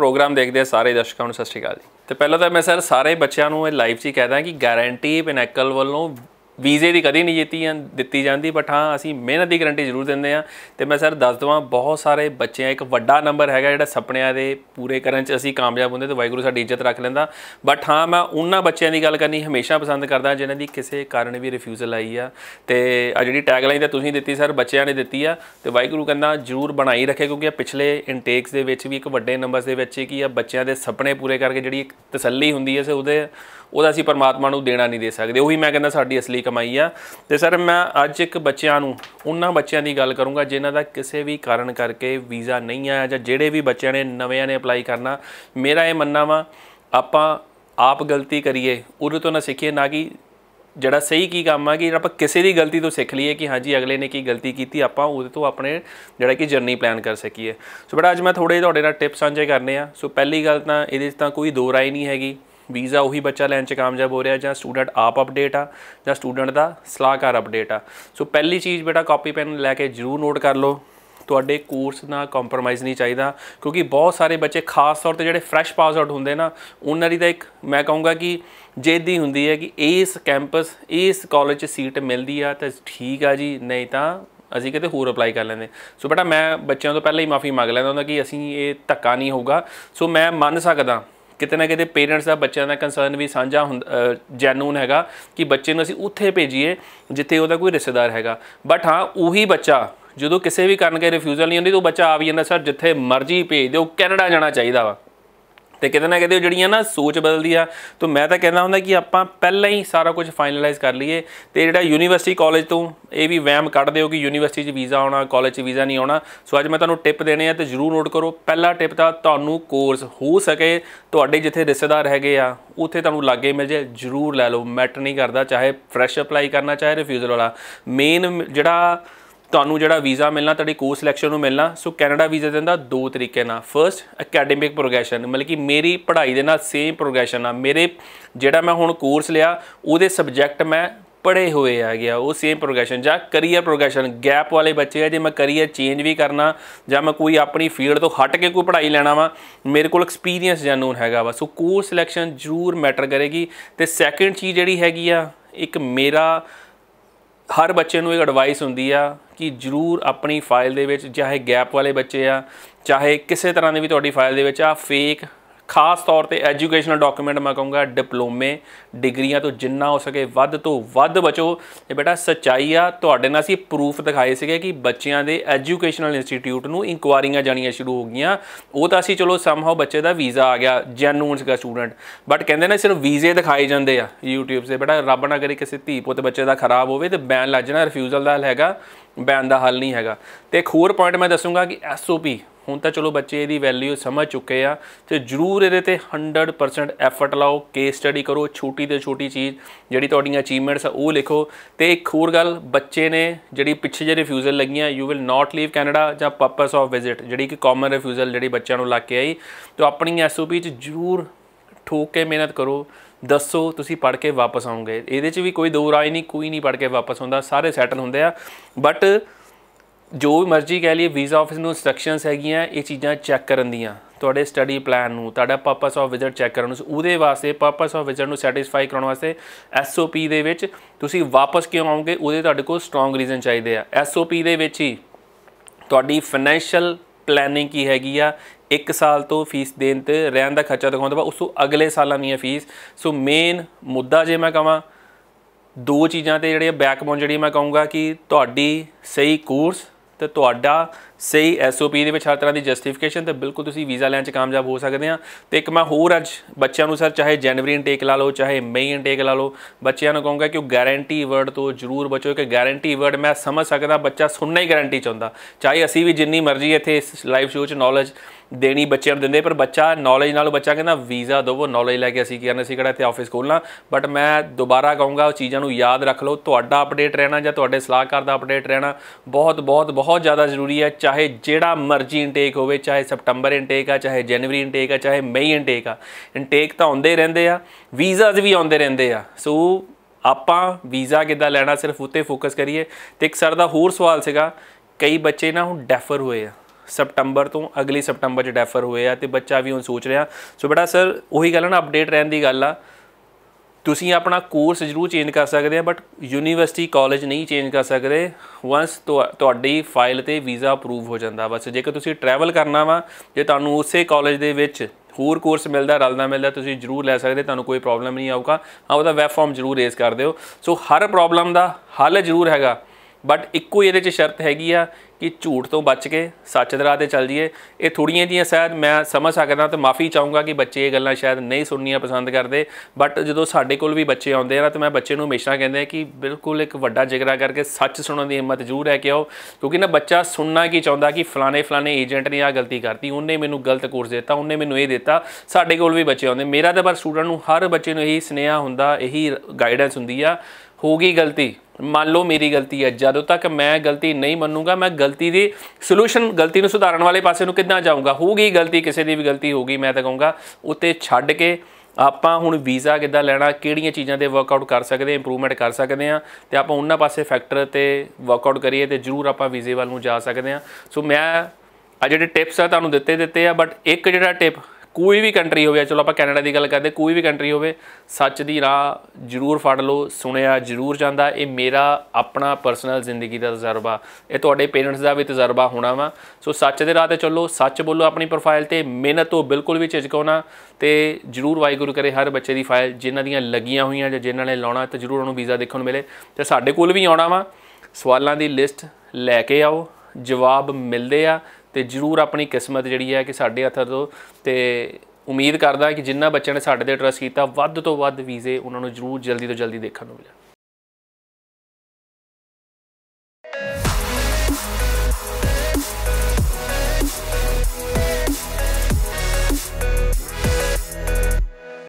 programme ਦੇਖਦੇ ਆ ਸਾਰੇ ਦਰਸ਼ਕਾਂ ਨੂੰ ਸਤਿ ਸ਼੍ਰੀ ਅਕਾਲ ਜੀ ਤੇ ਪਹਿਲਾਂ ਤਾਂ ਮੈਂ ਸਰ ਸਾਰੇ ਬੱਚਿਆਂ ਨੂੰ ਇਹ ਲਾਈਵ 'ਚ ਹੀ ਕਹਿਦਾ ਕਿ ਗਾਰੰਟੀ ਪਿਨੈਕਲ ਵੱਲੋਂ ਵੀਜ਼ੇ ਦੀ ਕਦੀ ਨਹੀਂ ਦਿੱਤੀ ਦਿੱਤੀ ਜਾਂਦੀ ਬਟ ਹਾਂ ਅਸੀਂ ਮਿਹਨਤ ਦੀ ਗਾਰੰਟੀ ਜ਼ਰੂਰ ਦਿੰਦੇ ਆ ਤੇ ਮੈਂ ਸਰ ਦੱਸ ਦਵਾਂ ਬਹੁਤ ਸਾਰੇ ਬੱਚਿਆਂ ਇੱਕ ਵੱਡਾ ਨੰਬਰ ਹੈਗਾ ਜਿਹੜਾ ਸੁਪਨਿਆਂ ਦੇ ਪੂਰੇ ਕਰਨ 'ਚ ਅਸੀਂ ਕਾਮਯਾਬ ਹੁੰਦੇ ਤੇ ਵਾਹਿਗੁਰੂ ਸਾਡੀ ਇੱਜ਼ਤ ਰੱਖ ਲੈਂਦਾ ਬਟ ਹਾਂ ਮੈਂ ਉਹਨਾਂ ਬੱਚਿਆਂ ਦੀ ਗੱਲ ਕਰਨੀ ਹਮੇਸ਼ਾ ਪਸੰਦ ਕਰਦਾ ਜਿਨ੍ਹਾਂ ਦੀ ਕਿਸੇ ਕਾਰਨ ਵੀ ਰਿਫਿਊਜ਼ਲ ਆਈ ਆ ਤੇ ਆ ਜਿਹੜੀ ਲਾਈਨ ਤੇ ਤੁਸੀਂ ਦਿੱਤੀ ਸਰ ਬੱਚਿਆਂ ਨੇ ਦਿੱਤੀ ਆ ਤੇ ਵਾਹਿਗੁਰੂ ਕਹਿੰਦਾ ਜ਼ਰੂਰ ਬਣਾਈ ਰੱਖੇ ਕਿਉਂਕਿ ਪਿਛਲੇ ਇਨਟੇਕਸ ਦੇ ਵਿੱਚ ਵੀ ਇੱਕ ਵੱਡੇ ਨੰਬਰ ਦੇ ਵਿੱਚ ਕੀ ਆ ਬੱਚਿਆਂ ਦੇ ਸੁਪਨੇ ਪੂਰੇ ਕਰਕੇ ਜਿਹੜੀ ਇੱਕ ਤਸੱਲੀ ਹੁੰਦੀ ਐ ਸੇ ਉਹਦੇ ਉਹਦਾ ਅਸੀਂ ਪਰਮਾਤਮਾ ਨੂੰ ਦੇਣਾ ਨਹੀਂ ਦੇ ਸਕਦੇ ਉਹੀ ਮੈਂ ਕਹਿੰਦਾ ਸਾਡੀ ਅਸਲੀ ਕਮਾਈ ਆ ਤੇ ਸਰ ਮੈਂ ਅੱਜ ਇੱਕ ਬੱਚਿਆਂ ਨੂੰ ਉਹਨਾਂ ਬੱਚਿਆਂ ਦੀ ਗੱਲ ਕਰੂੰਗਾ ਜਿਨ੍ਹਾਂ ਦਾ ਕਿਸੇ ਵੀ ਕਾਰਨ ਕਰਕੇ ਵੀਜ਼ਾ ਨਹੀਂ ਆਇਆ ਜਾਂ ਜਿਹੜੇ ਵੀ ਬੱਚਿਆਂ ਨੇ ਨਵਿਆਂ ਨੇ ਅਪਲਾਈ ਕਰਨਾ ਮੇਰਾ ਇਹ ਮੰਨਣਾ ਵਾ ਆਪਾਂ ਆਪ ਗਲਤੀ ਕਰੀਏ ਉਹਦੇ ਤੋਂ ਨਾ ਸਿੱਖੀਏ ਨਾ ਕਿ ਜਿਹੜਾ ਸਹੀ ਕੀ ਕੰਮ ਆ ਕਿ ਆਪਾਂ ਕਿਸੇ ਦੀ ਗਲਤੀ ਤੋਂ ਸਿੱਖ ਲਈਏ ਕਿ ਹਾਂਜੀ ਅਗਲੇ ਨੇ ਕੀ ਗਲਤੀ ਕੀਤੀ ਆਪਾਂ ਉਹਦੇ ਤੋਂ ਆਪਣੇ ਜਿਹੜਾ ਕਿ ਜਰਨੀ ਪਲਾਨ ਕਰ ਸਕੀਏ ਸੋ ਬੜਾ ਅੱਜ ਮੈਂ ਥੋੜੇ ਤੁਹਾਡੇ ਨਾਲ ਟਿਪਸ ਸਾਂਝੇ ਕਰਨੇ ਆ ਸੋ ਪਹਿਲੀ ਗੱਲ ਤਾਂ ਇਹਦੇ ਵਿੱਚ ਤਾਂ ਕੋਈ ਦੋ ਰਾਏ ਨਹੀਂ ਹੈਗੀ ਵੀਜ਼ਾ ਉਹੀ ਬੱਚਾ ਲੈਣ 'ਚ ਕਾਮਯਾਬ ਹੋ ਰਿਹਾ ਜਾਂ ਸਟੂਡੈਂਟ ਆਪ ਅਪਡੇਟ ਆ ਜਾਂ ਸਟੂਡੈਂਟ ਦਾ ਸਲਾਹਕਾਰ ਅਪਡੇਟ ਆ ਸੋ ਪਹਿਲੀ ਚੀਜ਼ ਬੇਟਾ ਕਾਪੀ ਪੈਨ ਲੈ ਕੇ ਜ਼ਰੂਰ ਨੋਟ ਕਰ ਲਓ ਤੁਹਾਡੇ ਕੋਰਸ ਨਾਲ ਕੰਪਰਮਾਈਜ਼ ਨਹੀਂ ਚਾਹੀਦਾ ਕਿਉਂਕਿ ਬਹੁਤ ਸਾਰੇ ਬੱਚੇ ਖਾਸ ਤੌਰ ਤੇ ਜਿਹੜੇ ਫਰੈਸ਼ ਪਾਸ ਆਊਟ ਹੁੰਦੇ ਨਾ ਉਹਨਾਂ ਦੀ ਤਾਂ ਇੱਕ ਮੈਂ ਕਹੂੰਗਾ ਕਿ ਜੇਦੀ ਹੁੰਦੀ ਹੈ ਕਿ ਇਸ ਕੈਂਪਸ ਇਸ ਕਾਲਜ 'ਚ ਸੀਟ ਮਿਲਦੀ ਆ ਤਾਂ ਠੀਕ ਆ ਜੀ ਨਹੀਂ ਤਾਂ ਅਸੀਂ ਕਿਤੇ ਹੋਰ ਅਪਲਾਈ ਕਰ ਲੈਂਦੇ ਸੋ ਬੇਟਾ ਮੈਂ ਬੱਚਿਆਂ ਤੋਂ ਪਹਿਲਾਂ ਹੀ ਮਾਫੀ ਮੰਗ ਲੈਂਦਾ ਹੁੰਦਾ ਕਿ ਅਸੀਂ ਇਹ ਧੱਕਾ ਨਹੀਂ ਹੋਊਗਾ ਸੋ ਮੈਂ ਮੰਨ ਸਕਦਾ ਕਿਤੇ ਨਾ ਕਿਤੇ ਪੇਰੈਂਟਸ ਦਾ ਬੱਚਿਆਂ ਦਾ ਕੰਸਰਨ ਵੀ ਸਾਂਝਾ ਜੈਨੂਨ ਹੈਗਾ ਕਿ ਬੱਚੇ ਨੂੰ ਅਸੀਂ ਉੱਥੇ ਭੇਜੀਏ ਜਿੱਥੇ ਉਹਦਾ ਕੋਈ ਰਿਸ਼ਤੇਦਾਰ ਹੈਗਾ ਬਟ ਹਾਂ ਉਹੀ ਬੱਚਾ ਜਦੋਂ ਕਿਸੇ ਵੀ ਕਰਨਗੇ ਰਿਫਿਊਜ਼ਲ ਨਹੀਂ ਹੁੰਦੀ ਤਾਂ ਬੱਚਾ ਆ ਵੀ ਜਾਂਦਾ ਸਰ ਜਿੱਥੇ ਮਰਜ਼ੀ ਭੇਜ ਦਿਓ ਕੈਨੇਡਾ ਜਾਣਾ ਚਾਹੀਦਾ ਵਾ ਤੇ ਕਿਤੇ ਨਾ ਕਿਤੇ ਜਿਹੜੀਆਂ ਨਾ ਸੋਚ ਬਦਲਦੀ ਆ ਤਾਂ ਮੈਂ ਤਾਂ ਕਹਿੰਦਾ ਹੁੰਦਾ ਕਿ ਆਪਾਂ ਪਹਿਲਾਂ ਹੀ ਸਾਰਾ ਕੁਝ ਫਾਈਨਲਾਈਜ਼ ਕਰ ਲਈਏ ਤੇ ਜਿਹੜਾ ਯੂਨੀਵਰਸਿਟੀ ਕਾਲਜ ਤੋਂ ਇਹ ਵੀ ਵਹਿਮ ਕੱਢ ਦਿਓ ਕਿ ਯੂਨੀਵਰਸਿਟੀ 'ਚ ਵੀਜ਼ਾ ਆਉਣਾ ਕਾਲਜ 'ਚ ਵੀਜ਼ਾ ਨਹੀਂ ਆਉਣਾ ਸੋ ਅੱਜ ਮੈਂ ਤੁਹਾਨੂੰ ਟਿਪ ਦੇਣੇ ਆ ਤੇ ਜਰੂਰ ਨੋਟ ਕਰੋ ਪਹਿਲਾ ਟਿਪ ਤਾਂ ਤੁਹਾਨੂੰ ਕੋਰਸ ਹੋ ਸਕੇ ਤੁਹਾਡੇ ਜਿੱਥੇ ਰਿਸ਼ਤੇਦਾਰ ਹੈਗੇ ਆ ਉੱਥੇ ਤੁਹਾਨੂੰ ਲਾਗੇ ਮਿਲ ਜਾਏ ਜਰੂਰ ਲੈ ਲਓ ਮੈਟ ਨਹੀਂ ਕਰਦਾ ਚਾਹੇ ਫਰੈਸ਼ ਅਪਲਾਈ ਕਰਨਾ ਚਾਹੇ ਰਿਫਿਊਜ਼ਲ ਵਾਲਾ ਮੇਨ ਜਿਹੜਾ ਤੁਹਾਨੂੰ ਜਿਹੜਾ ਵੀਜ਼ਾ ਮਿਲਣਾ ਤੁਹਾਡੀ ਕੋਰਸ ਸਿਲੈਕਸ਼ਨ ਨੂੰ ਮਿਲਣਾ ਸੋ ਕੈਨੇਡਾ ਵੀਜ਼ਾ ਦਿੰਦਾ ਦੋ ਤਰੀਕੇ ਨਾਲ ਫਰਸਟ ਅਕੈਡੈਮਿਕ ਪ੍ਰੋਗਰੈਸ਼ਨ ਮਤਲਬ ਕਿ ਮੇਰੀ ਪੜ੍ਹਾਈ ਦੇ ਨਾਲ ਸੇਮ ਪ੍ਰੋਗਰੈਸ਼ਨ ਆ ਮੇਰੇ ਜਿਹੜਾ ਮੈਂ ਹੁਣ ਕੋਰਸ ਲਿਆ ਉਹਦੇ ਸਬਜੈਕਟ ਮੈਂ ਪੜੇ ਹੋਏ ਆ ਗਿਆ ਉਹ ਸੇਮ ਪ੍ਰੋਗਰੈਸ਼ਨ ਜਾਂ ਕਰੀਅਰ ਪ੍ਰੋਗਰੈਸ਼ਨ ਗੈਪ ਵਾਲੇ ਬੱਚੇ ਆ ਜੇ ਮੈਂ ਕਰੀਅਰ ਚੇਂਜ ਵੀ ਕਰਨਾ ਜਾਂ ਮੈਂ ਕੋਈ ਆਪਣੀ ਫੀਲਡ ਤੋਂ ਹਟ ਕੇ ਕੋਈ ਪੜ੍ਹਾਈ ਲੈਣਾ ਵਾ ਮੇਰੇ ਕੋਲ ਐਕਸਪੀਰੀਅੰਸ ਜਨੂਨ ਹੈਗਾ ਵਾ ਸੋ ਕੋਰਸ ਸਿਲੈਕਸ਼ਨ ਜ਼ਰੂਰ ਮੈਟਰ ਕਰੇਗੀ ਤੇ ਸੈਕੰਡ ਚੀਜ਼ ਜਿਹੜੀ ਹੈਗੀ ਆ ਇੱਕ ਮੇਰਾ ਹਰ ਬੱਚੇ ਨੂੰ ਇੱਕ ਐਡਵਾਈਸ ਹੁੰਦੀ ਆ ਕਿ ਜਰੂਰ ਆਪਣੀ ਫਾਈਲ ਦੇ ਵਿੱਚ ਚਾਹੇ ਗੈਪ ਵਾਲੇ ਬੱਚੇ ਆ ਚਾਹੇ ਕਿਸੇ ਤਰ੍ਹਾਂ ਦੇ ਵੀ ਤੁਹਾਡੀ ਫਾਈਲ ਦੇ ਵਿੱਚ ਆ ਫੇਕ ਖਾਸ ਤੌਰ ਤੇ ਐਜੂਕੇਸ਼ਨਲ ਡਾਕੂਮੈਂਟ ਮੈਂ ਕਹੂੰਗਾ ਡਿਪਲੋਮੇ ਡਿਗਰੀਆਂ ਤੋਂ ਜਿੰਨਾ ਹੋ ਸਕੇ ਵੱਧ ਤੋਂ ਵੱਧ ਬਚੋ ਤੇ ਬੇਟਾ ਸਚਾਈ ਆ ਤੁਹਾਡੇ ਨਾਲ ਅਸੀਂ ਪ੍ਰੂਫ ਦਿਖਾਏ ਸੀਗੇ ਕਿ ਬੱਚਿਆਂ ਦੇ ਐਜੂਕੇਸ਼ਨਲ ਇੰਸਟੀਟਿਊਟ ਨੂੰ ਇਨਕੁਆਰੀਆਂ ਜਾਣੀਆਂ ਸ਼ੁਰੂ ਹੋ ਗਈਆਂ ਉਹ ਤਾਂ ਅਸੀਂ ਚਲੋ ਸਮਹਾਉ ਬੱਚੇ ਦਾ ਵੀਜ਼ਾ ਆ ਗਿਆ ਜੈਨੂਨ ਸੀਗਾ ਸਟੂਡੈਂਟ ਬਟ ਕਹਿੰਦੇ ਨੇ ਸਿਰਫ ਵੀਜ਼ੇ ਦਿਖਾਏ ਜਾਂਦੇ ਆ YouTube ਤੇ ਬੇਟਾ ਰੱਬ ਨਾ ਕਰੇ ਕਿਸੇ ਧੀ ਪੁੱਤ ਬੱਚੇ ਦਾ ਖਰਾਬ ਹੋਵੇ ਤੇ ਬੈਨ ਲੱਜਣਾ ਰਿਫਿਊਜ਼ਲ ਦਾ ਹੈਗਾ ਬੈਨ ਦਾ ਹੱਲ ਨਹੀਂ ਹੈਗਾ ਤੇ ਇੱਕ ਹੋਰ ਪੁਆਇੰਟ ਮੈਂ ਦੱਸੂਗਾ ਕਿ ਐਸਓਪੀ ਹੁਣ ਤਾਂ ਚਲੋ ਬੱਚੇ ਇਹਦੀ ਵੈਲਿਊ ਸਮਝ ਚੁੱਕੇ ਆ ਤੇ ਜਰੂਰ ਇਹਦੇ ਤੇ 100% ਐਫਰਟ ਲਾਓ ਕੇਸ ਸਟੱਡੀ ਕਰੋ ਛੋਟੀ ਤੇ ਛੋਟੀ ਚੀਜ਼ ਜਿਹੜੀ ਤੁਹਾਡੀਆਂ ਅਚੀਵਮੈਂਟਸ ਆ ਉਹ ਲਿਖੋ ਤੇ ਇੱਕ ਹੋਰ ਗੱਲ ਬੱਚੇ ਨੇ ਜਿਹੜੀ ਪਿੱਛੇ ਜੇ ਰਿਫਿਊਜ਼ਲ ਲੱਗੀਆਂ you will not leave Canada ਜਾਂ ਪਰਪਸ ਆਫ ਵਿਜ਼ਿਟ ਜਿਹੜੀ ਕਿ ਕਾਮਨ ਰਿਫਿਊਜ਼ਲ ਜਿਹੜੀ ਬੱਚਿਆਂ ਨੂੰ ਲੱਗ ਕੇ ਆਈ ਤੇ ਆਪਣੀ ਐਸਓਪੀ 'ਚ ਜਰੂਰ ਠੋਕ ਕੇ ਮਿਹਨਤ ਕਰੋ ਦੱਸੋ ਤੁਸੀਂ ਪੜ੍ਹ ਕੇ ਵਾਪਸ ਆਉਂਗੇ ਇਹਦੇ 'ਚ ਵੀ ਕੋਈ ਦੋ ਰਾਏ ਨਹੀਂ ਕੋਈ ਨਹੀਂ ਪੜ੍ਹ ਕੇ ਵਾਪਸ ਆਉਂਦਾ ਸਾਰੇ ਸੈਟਲ ਹੁੰਦੇ ਆ ਬਟ ਜੋ ਵੀ ਮਰਜ਼ੀ ਕਹਿ ਲਈਏ ਵੀਜ਼ਾ ਆਫਿਸ ਨੂੰ ਇਨਸਟਰਕਸ਼ਨਸ ਹੈਗੀਆਂ ਇਹ ਚੀਜ਼ਾਂ ਚੈੱਕ ਕਰਨ ਦੀਆਂ ਤੁਹਾਡੇ ਸਟੱਡੀ ਪਲਾਨ ਨੂੰ ਤੁਹਾਡਾ ਪਰਪਸ ਆਫ ਵਿਜ਼ਿਟ ਚੈੱਕ ਕਰਨ ਨੂੰ ਉਹਦੇ ਵਾਸਤੇ ਪਰਪਸ ਆਫ ਵਿਜ਼ਿਟ ਨੂੰ ਸੈਟੀਸਫਾਈ ਕਰਨ ਵਾਸਤੇ ਐਸਓਪੀ ਦੇ ਵਿੱਚ ਤੁਸੀਂ ਵਾਪਸ ਕਿਉਂ ਆਉਂਗੇ ਉਹਦੇ ਤੁਹਾਡੇ ਕੋਲ ਸਟਰੋਂਗ ਰੀਜ਼ਨ ਚਾਹੀਦੇ ਆ ਐਸਓਪੀ ਦੇ ਵਿੱਚ ਹੀ ਤੁਹਾਡੀ ਫਾਈਨੈਂਸ਼ੀਅਲ ਪਲੈਨਿੰਗ ਕੀ ਹੈਗੀ ਆ ਇੱਕ ਸਾਲ ਤੋਂ ਫੀਸ ਦੇਣ ਤੇ ਰਹਿਣ ਦਾ ਖਰਚਾ ਦਿਖਾਉਂਦਾ ਵਾ ਉਸ ਤੋਂ ਅਗਲੇ ਸਾਲਾਂ ਦੀ ਹੈ ਫੀਸ ਸੋ ਮੇਨ ਮੁੱਦਾ ਜੇ ਮੈਂ ਕਹਾਂ ਦੋ ਚੀਜ਼ਾਂ ਤੇ ਜਿਹੜੇ ਬੈਕਬੋਨ ਜਿਹੜੀ ਮੈਂ ਕਹੂੰਗਾ ਕਿ ਤੁਹਾਡੀ ਸਹੀ ਕੋਰਸ ਤੇ ਤੁਹਾਡਾ ਸਹੀ ਐਸਓਪੀ ਦੇ ਵਿੱਚ ਹਰ ਤਰ੍ਹਾਂ ਦੀ ਜਸਟੀਫਿਕੇਸ਼ਨ ਤੇ ਬਿਲਕੁਲ ਤੁਸੀਂ ਵੀਜ਼ਾ ਲੈਣ 'ਚ ਕਾਮਯਾਬ ਹੋ ਸਕਦੇ ਆ ਤੇ ਇੱਕ ਮੈਂ ਹੋਰ ਅੱਜ ਬੱਚਿਆਂ ਨੂੰ ਸਰ ਚਾਹੇ ਜਨਵਰੀ ਇਨਟੇਕ ਲਾ ਲਓ ਚਾਹੇ ਮਈ ਇਨਟੇਕ ਲਾ ਲਓ ਬੱਚਿਆਂ ਨੂੰ ਕਹੂੰਗਾ ਕਿ ਉਹ ਗਾਰੰਟੀ ਵਰਡ ਤੋਂ ਜ਼ਰੂਰ ਬਚੋ ਕਿ ਗਾਰੰਟੀ ਵਰਡ ਮੈਂ ਸਮਝ ਸਕਦਾ ਬੱਚਾ ਸੁਣਨਾ ਹੀ ਗਾਰੰਟੀ ਚਾਹੁੰਦਾ ਚਾਹੇ ਅਸੀਂ ਵੀ ਜਿੰਨੀ ਮਰਜ਼ੀ ਇੱਥੇ ਇਸ ਲਾਈਵ ਸ਼ੋਅ 'ਚ ਨੌਲੇਜ ਦੇਣੀ ਬੱਚਿਆਂ ਨੂੰ ਦਿੰਦੇ ਪਰ ਬੱਚਾ ਨੌਲੇਜ ਨਾਲ ਬੱਚਾ ਕਹਿੰਦਾ ਵੀਜ਼ਾ ਉਹ ਨੌਲੇਜ ਲੈ ਕੇ ਅਸੀਂ ਕਰਨਾ ਸੀ ਕਿਹੜਾ ਇੱਥੇ ਆਫਿਸ ਖੋਲਣਾ ਬਟ ਮੈਂ ਦੁਬਾਰਾ ਕਹੂੰਗਾ ਉਹ ਚੀਜ਼ਾਂ ਨੂੰ ਯਾਦ ਰੱਖ ਲਓ ਤੁਹਾਡਾ ਅਪਡੇਟ ਰਹਿਣਾ ਜਾਂ ਤੁਹਾਡੇ ਸਲਾਹਕਾਰ ਦਾ ਅਪਡੇਟ ਰਹਿਣਾ ਬਹੁਤ ਬਹੁਤ ਬਹੁਤ ਜ਼ਿਆਦਾ ਜ਼ਰੂਰੀ ਹੈ ਚਾਹੇ ਜਿਹੜਾ ਮਰਜ਼ੀ ਇਨਟੇਕ ਹੋਵੇ ਚਾਹੇ ਸਪਟੰਬਰ ਇਨਟੇਕ ਆ ਚਾਹੇ ਜਨਵਰੀ ਇਨਟੇਕ ਆ ਚਾਹੇ ਮਈ ਇਨਟੇਕ ਆ ਇਨਟੇਕ ਤਾਂ ਆਉਂਦੇ ਰਹਿੰਦੇ ਆ ਵੀਜ਼ਾਸ ਵੀ ਆਉਂਦੇ ਰਹਿੰਦੇ ਆ ਸੋ ਆਪਾਂ ਵੀਜ਼ਾ ਕਿੱਦਾਂ ਲੈਣਾ ਸਿਰਫ ਉੱਤੇ ਫੋਕਸ ਕਰੀਏ ਤੇ ਇੱਕ ਸਰ ਦਾ ਹੋਰ ਸਵਾਲ ਸੀਗਾ ਕਈ ਬੱਚੇ ਨਾ ਹੁਣ ਡੈਫਰ ਹੋਏ ਆ ਸਪਟੰਬਰ ਤੋਂ ਅਗਲੀ ਸਪਟੰਬਰ 'ਚ ਡੈਫਰ ਹੋਏ ਆ ਤੇ ਬੱਚਾ ਵੀ ਹੁਣ ਸੋਚ ਰਿਹਾ ਸੋ ਬੜਾ ਸਰ ਉਹੀ ਗੱਲ ਨਾ ਅਪਡੇਟ ਰਹਿਣ ਦੀ ਗੱਲ ਆ ਤੁਸੀਂ ਆਪਣਾ ਕੋਰਸ ਜ਼ਰੂਰ ਚੇਂਜ ਕਰ ਸਕਦੇ ਆ ਬਟ ਯੂਨੀਵਰਸਿਟੀ ਕਾਲਜ ਨਹੀਂ ਚੇਂਜ ਕਰ ਸਕਦੇ ਵਾਂਸ ਤੁਹਾਡੀ ਫਾਈਲ ਤੇ ਵੀਜ਼ਾ ਅਪਰੂਵ ਹੋ ਜਾਂਦਾ ਬਸ ਜੇਕਰ ਤੁਸੀਂ ਟਰੈਵਲ ਕਰਨਾ ਵਾ ਜੇ ਤੁਹਾਨੂੰ ਉਸੇ ਕਾਲਜ ਦੇ ਵਿੱਚ ਹੋਰ ਕੋਰਸ ਮਿਲਦਾ ਰਲਦਾ ਮਿਲਦਾ ਤੁਸੀਂ ਜ਼ਰੂਰ ਲੈ ਸਕਦੇ ਤੁਹਾਨੂੰ ਕੋਈ ਪ੍ਰੋਬਲਮ ਨਹੀਂ ਆਊਗਾ ਹਾਂ ਉਹਦਾ ਵੈਬ ਫਾਰਮ ਜ਼ਰੂਰ ਰੇਜ਼ ਕਰ ਦਿਓ ਸੋ ਹਰ ਪ੍ਰੋਬਲਮ ਦਾ ਹੱਲ ਜ਼ਰੂਰ ਹੈਗਾ ਬਟ ਇੱਕੋ ਇਹਦੇ 'ਚ ਸ਼ਰਤ ਹੈਗੀ ਆ ਕਿ ਝੂਠ ਤੋਂ ਬਚ ਕੇ ਸੱਚ ਦੇ ਰਾਹ ਤੇ ਚੱਲ ਜੀਏ ਇਹ ਥੋੜੀਆਂ ਜੀਆਂ ਸ਼ਾਇਦ ਮੈਂ ਸਮਝ ਸਕਦਾ ਤੇ ਮਾਫੀ ਚਾਹੂੰਗਾ ਕਿ ਬੱਚੇ ਇਹ ਗੱਲਾਂ ਸ਼ਾਇਦ ਨਹੀਂ ਸੁਣਨੀਆਂ ਪਸੰਦ ਕਰਦੇ ਬਟ ਜਦੋਂ ਸਾਡੇ ਕੋਲ ਵੀ ਬੱਚੇ ਆਉਂਦੇ ਆ ਨਾ ਤਾਂ ਮੈਂ ਬੱਚੇ ਨੂੰ ਹਮੇਸ਼ਾ ਕਹਿੰਦਾ ਕਿ ਬਿਲਕੁਲ ਇੱਕ ਵੱਡਾ ਜਿਗਰਾ ਕਰਕੇ ਸੱਚ ਸੁਣਨ ਦੀ ਹਿੰਮਤ ਜ਼ਰੂਰ ਹੈ ਕਿ ਆਓ ਕਿਉਂਕਿ ਨਾ ਬੱਚਾ ਸੁਣਨਾ ਕੀ ਚਾਹੁੰਦਾ ਕਿ ਫਲਾਣੇ ਫਲਾਣੇ ਏਜੰਟ ਨੇ ਆ ਗਲਤੀ ਕਰਤੀ ਉਹਨੇ ਮੈਨੂੰ ਗਲਤ ਕੋਰਸ ਦਿੱਤਾ ਉਹਨੇ ਮੈਨੂੰ ਇਹ ਦਿੱਤਾ ਸਾਡੇ ਕੋਲ ਵੀ ਬੱਚੇ ਆਉਂਦੇ ਮੇਰਾ ਤਾਂ ਪਰ ਸਟੂਡੈਂਟ ਨੂੰ ਹਰ ਬੱਚੇ ਨੂੰ ਇਹੀ ਸਨੇਹਾ ਹੁੰਦਾ ਇਹੀ ਗਾਈਡੈਂਸ ਹੁੰਦੀ ਆ ਹੋਗੀ ਗਲਤੀ ਮੰਨ ਲਓ ਮੇਰੀ ਗਲਤੀ ਹੈ ਜਦੋਂ ਤੱਕ ਮੈਂ ਗਲਤੀ ਨਹੀਂ ਮੰਨੂਗਾ ਮੈਂ ਗਲਤੀ ਦੀ ਸੋਲੂਸ਼ਨ ਗਲਤੀ ਨੂੰ ਸੁਧਾਰਨ ਵਾਲੇ ਪਾਸੇ ਨੂੰ ਕਿੱਦਾਂ ਜਾਊਂਗਾ ਹੋਊਗੀ ਗਲਤੀ ਕਿਸੇ ਦੀ ਵੀ ਗਲਤੀ ਹੋਊਗੀ ਮੈਂ ਤਾਂ ਕਹੂੰਗਾ ਉੱਤੇ ਛੱਡ ਕੇ ਆਪਾਂ ਹੁਣ ਵੀਜ਼ਾ ਕਿੱਦਾਂ ਲੈਣਾ ਕਿਹੜੀਆਂ ਚੀਜ਼ਾਂ ਦੇ ਵਰਕਆਊਟ ਕਰ ਸਕਦੇ ਆ ਇੰਪਰੂਵਮੈਂਟ ਕਰ ਸਕਦੇ ਆ ਤੇ ਆਪਾਂ ਉਹਨਾਂ ਪਾਸੇ ਫੈਕਟਰ ਤੇ ਵਰਕਆਊਟ ਕਰੀਏ ਤੇ ਜ਼ਰੂਰ ਆਪਾਂ ਵੀਜ਼ੇ ਵੱਲ ਨੂੰ ਜਾ ਸਕਦੇ ਆ ਸੋ ਮੈਂ ਆ ਜਿਹੜੇ ਟਿਪਸ ਆ ਤੁਹਾਨੂੰ ਦਿੱਤੇ ਦਿੱਤੇ ਆ ਬਟ ਇੱਕ ਜਿਹੜਾ ਟਿਪ ਕੋਈ ਵੀ ਕੰਟਰੀ ਹੋਵੇ ਚਲੋ ਆਪਾਂ ਕੈਨੇਡਾ ਦੀ ਗੱਲ ਕਰਦੇ ਕੋਈ ਵੀ ਕੰਟਰੀ ਹੋਵੇ ਸੱਚ ਦੀ ਰਾਹ ਜ਼ਰੂਰ ਫੜ ਲਓ ਸੁਣਿਆ ਜ਼ਰੂਰ ਜਾਂਦਾ ਇਹ ਮੇਰਾ ਆਪਣਾ ਪਰਸਨਲ ਜ਼ਿੰਦਗੀ ਦਾ ਤਜਰਬਾ ਇਹ ਤੁਹਾਡੇ ਪੇਰੈਂਟਸ ਦਾ ਵੀ ਤਜਰਬਾ ਹੋਣਾ ਵਾ ਸੋ ਸੱਚ ਦੇ ਰਾਹ ਤੇ ਚੱਲੋ ਸੱਚ ਬੋਲੋ ਆਪਣੀ ਪ੍ਰੋਫਾਈਲ ਤੇ ਮਿਹਨਤ ਤੋਂ ਬਿਲਕੁਲ ਵੀ ਨਾ ਤੇ ਜ਼ਰੂਰ ਵਾਹਿਗੁਰੂ ਕਰੇ ਹਰ ਬੱਚੇ ਦੀ ਫਾਈਲ ਜਿਨ੍ਹਾਂ ਦੀਆਂ ਲੱਗੀਆਂ ਹੋਈਆਂ ਜਾਂ ਜਿਨ੍ਹਾਂ ਨੇ ਲਾਉਣਾ ਤੇ ਜ਼ਰੂਰ ਉਹਨੂੰ ਵੀਜ਼ਾ ਦੇਖਣ ਨੂੰ ਮਿਲੇ ਤੇ ਸਾਡੇ ਕੋਲ ਵੀ ਆਉਣਾ ਵਾ ਸਵਾਲਾਂ ਦੀ ਲਿਸਟ ਲੈ ਕੇ ਆਓ ਜਵਾਬ ਮਿਲਦੇ ਆ ਤੇ ਜਰੂਰ ਆਪਣੀ ਕਿਸਮਤ ਜਿਹੜੀ ਹੈ ਕਿ ਸਾਡੇ ਹੱਥਾਂ ਤੋਂ ਤੇ ਉਮੀਦ ਕਰਦਾ ਕਿ ਜਿੰਨਾ ਬੱਚਿਆਂ ਨੇ ਸਾਡੇ ਤੇ ਟਰਸਟ ਕੀਤਾ ਵੱਧ ਤੋਂ ਵੱਧ ਵੀਜ਼ੇ ਉਹਨਾਂ ਨੂੰ ਜਰੂਰ ਜਲਦੀ ਤੋਂ ਜਲਦੀ ਦੇਖਣ ਨੂੰ ਮਿਲੇ